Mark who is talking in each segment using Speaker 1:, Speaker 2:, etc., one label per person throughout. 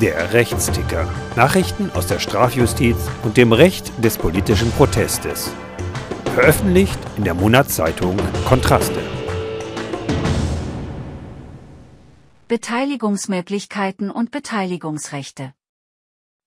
Speaker 1: Der Rechtsticker. Nachrichten aus der Strafjustiz und dem Recht des politischen Protestes. Veröffentlicht in der Monatszeitung Kontraste. Beteiligungsmöglichkeiten und Beteiligungsrechte.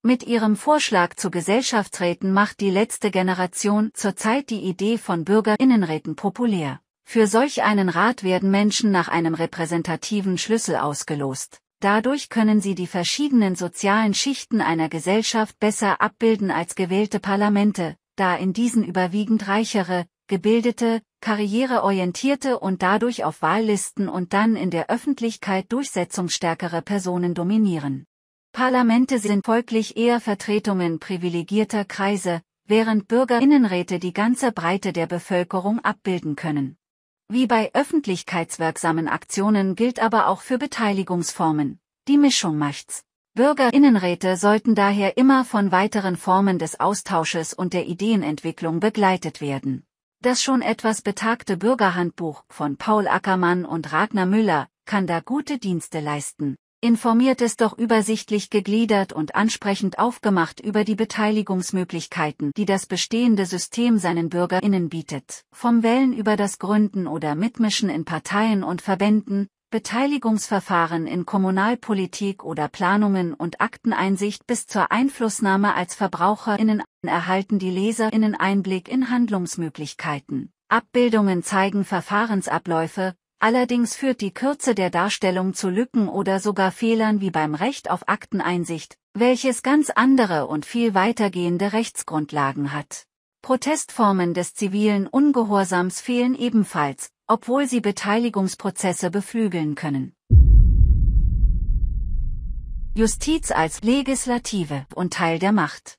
Speaker 1: Mit ihrem Vorschlag zu Gesellschaftsräten macht die letzte Generation zurzeit die Idee von Bürgerinnenräten populär. Für solch einen Rat werden Menschen nach einem repräsentativen Schlüssel ausgelost, Dadurch können sie die verschiedenen sozialen Schichten einer Gesellschaft besser abbilden als gewählte Parlamente, da in diesen überwiegend reichere, gebildete, karriereorientierte und dadurch auf Wahllisten und dann in der Öffentlichkeit durchsetzungsstärkere Personen dominieren. Parlamente sind folglich eher Vertretungen privilegierter Kreise, während Bürgerinnenräte die ganze Breite der Bevölkerung abbilden können. Wie bei öffentlichkeitswirksamen Aktionen gilt aber auch für Beteiligungsformen. Die Mischung macht's. Bürgerinnenräte sollten daher immer von weiteren Formen des Austausches und der Ideenentwicklung begleitet werden. Das schon etwas betagte Bürgerhandbuch von Paul Ackermann und Ragnar Müller kann da gute Dienste leisten informiert es doch übersichtlich gegliedert und ansprechend aufgemacht über die Beteiligungsmöglichkeiten, die das bestehende System seinen BürgerInnen bietet. Vom Wählen über das Gründen oder Mitmischen in Parteien und Verbänden, Beteiligungsverfahren in Kommunalpolitik oder Planungen und Akteneinsicht bis zur Einflussnahme als VerbraucherInnen erhalten die LeserInnen Einblick in Handlungsmöglichkeiten. Abbildungen zeigen Verfahrensabläufe, Allerdings führt die Kürze der Darstellung zu Lücken oder sogar Fehlern wie beim Recht auf Akteneinsicht, welches ganz andere und viel weitergehende Rechtsgrundlagen hat. Protestformen des zivilen Ungehorsams fehlen ebenfalls, obwohl sie Beteiligungsprozesse beflügeln können. Justiz als Legislative und Teil der Macht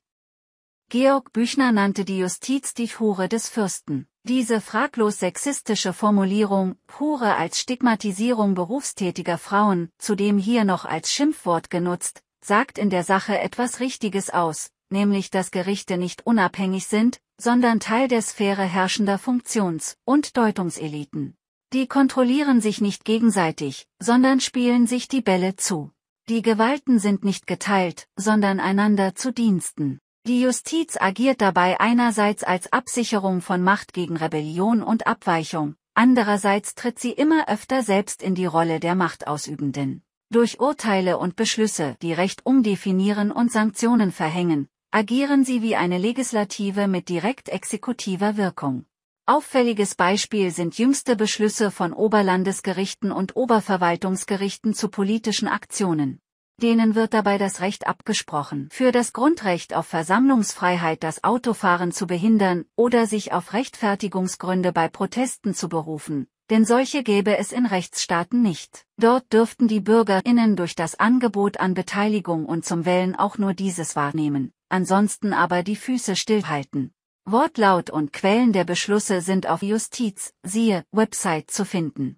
Speaker 1: Georg Büchner nannte die Justiz die Hure des Fürsten. Diese fraglos sexistische Formulierung, Hure als Stigmatisierung berufstätiger Frauen, zudem hier noch als Schimpfwort genutzt, sagt in der Sache etwas Richtiges aus, nämlich dass Gerichte nicht unabhängig sind, sondern Teil der Sphäre herrschender Funktions- und Deutungseliten. Die kontrollieren sich nicht gegenseitig, sondern spielen sich die Bälle zu. Die Gewalten sind nicht geteilt, sondern einander zu Diensten. Die Justiz agiert dabei einerseits als Absicherung von Macht gegen Rebellion und Abweichung, andererseits tritt sie immer öfter selbst in die Rolle der Machtausübenden. Durch Urteile und Beschlüsse, die Recht umdefinieren und Sanktionen verhängen, agieren sie wie eine Legislative mit direkt exekutiver Wirkung. Auffälliges Beispiel sind jüngste Beschlüsse von Oberlandesgerichten und Oberverwaltungsgerichten zu politischen Aktionen. Denen wird dabei das Recht abgesprochen, für das Grundrecht auf Versammlungsfreiheit das Autofahren zu behindern oder sich auf Rechtfertigungsgründe bei Protesten zu berufen, denn solche gäbe es in Rechtsstaaten nicht. Dort dürften die BürgerInnen durch das Angebot an Beteiligung und zum Wählen auch nur dieses wahrnehmen, ansonsten aber die Füße stillhalten. Wortlaut und Quellen der Beschlüsse sind auf Justiz, siehe, Website zu finden.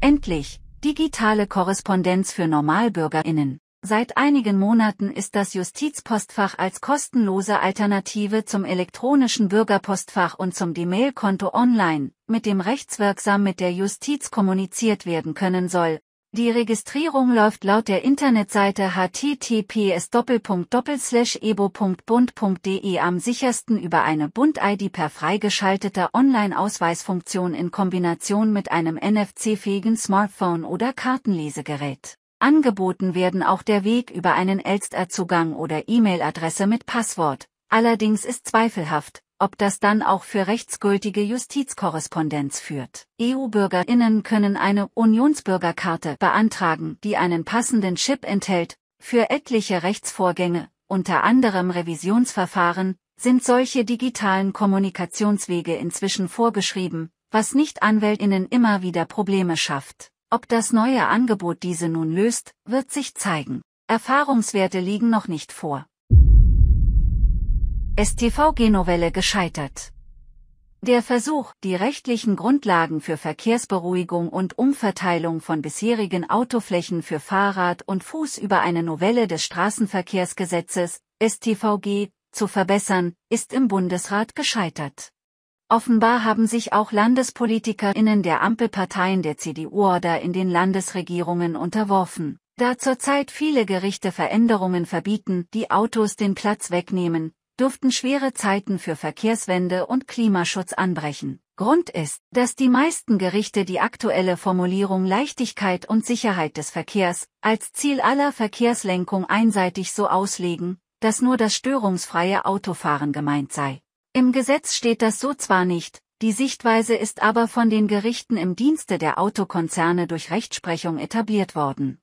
Speaker 1: Endlich, Digitale Korrespondenz für Normalbürgerinnen. Seit einigen Monaten ist das Justizpostfach als kostenlose Alternative zum elektronischen Bürgerpostfach und zum D-Mail-Konto online, mit dem rechtswirksam mit der Justiz kommuniziert werden können soll, die Registrierung läuft laut der Internetseite https://ebo.bund.de am sichersten über eine Bund-ID per freigeschalteter Online-Ausweisfunktion in Kombination mit einem NFC-fähigen Smartphone oder Kartenlesegerät. Angeboten werden auch der Weg über einen Elster-Zugang oder E-Mail-Adresse mit Passwort. Allerdings ist zweifelhaft, ob das dann auch für rechtsgültige Justizkorrespondenz führt. EU-Bürgerinnen können eine Unionsbürgerkarte beantragen, die einen passenden Chip enthält. Für etliche Rechtsvorgänge, unter anderem Revisionsverfahren, sind solche digitalen Kommunikationswege inzwischen vorgeschrieben, was nicht Anwältinnen immer wieder Probleme schafft. Ob das neue Angebot diese nun löst, wird sich zeigen. Erfahrungswerte liegen noch nicht vor. STVG-Novelle gescheitert. Der Versuch, die rechtlichen Grundlagen für Verkehrsberuhigung und Umverteilung von bisherigen Autoflächen für Fahrrad und Fuß über eine Novelle des Straßenverkehrsgesetzes, STVG, zu verbessern, ist im Bundesrat gescheitert. Offenbar haben sich auch LandespolitikerInnen der Ampelparteien der CDU order in den Landesregierungen unterworfen, da zurzeit viele Gerichte Veränderungen verbieten, die Autos den Platz wegnehmen, dürften schwere Zeiten für Verkehrswende und Klimaschutz anbrechen. Grund ist, dass die meisten Gerichte die aktuelle Formulierung Leichtigkeit und Sicherheit des Verkehrs als Ziel aller Verkehrslenkung einseitig so auslegen, dass nur das störungsfreie Autofahren gemeint sei. Im Gesetz steht das so zwar nicht, die Sichtweise ist aber von den Gerichten im Dienste der Autokonzerne durch Rechtsprechung etabliert worden.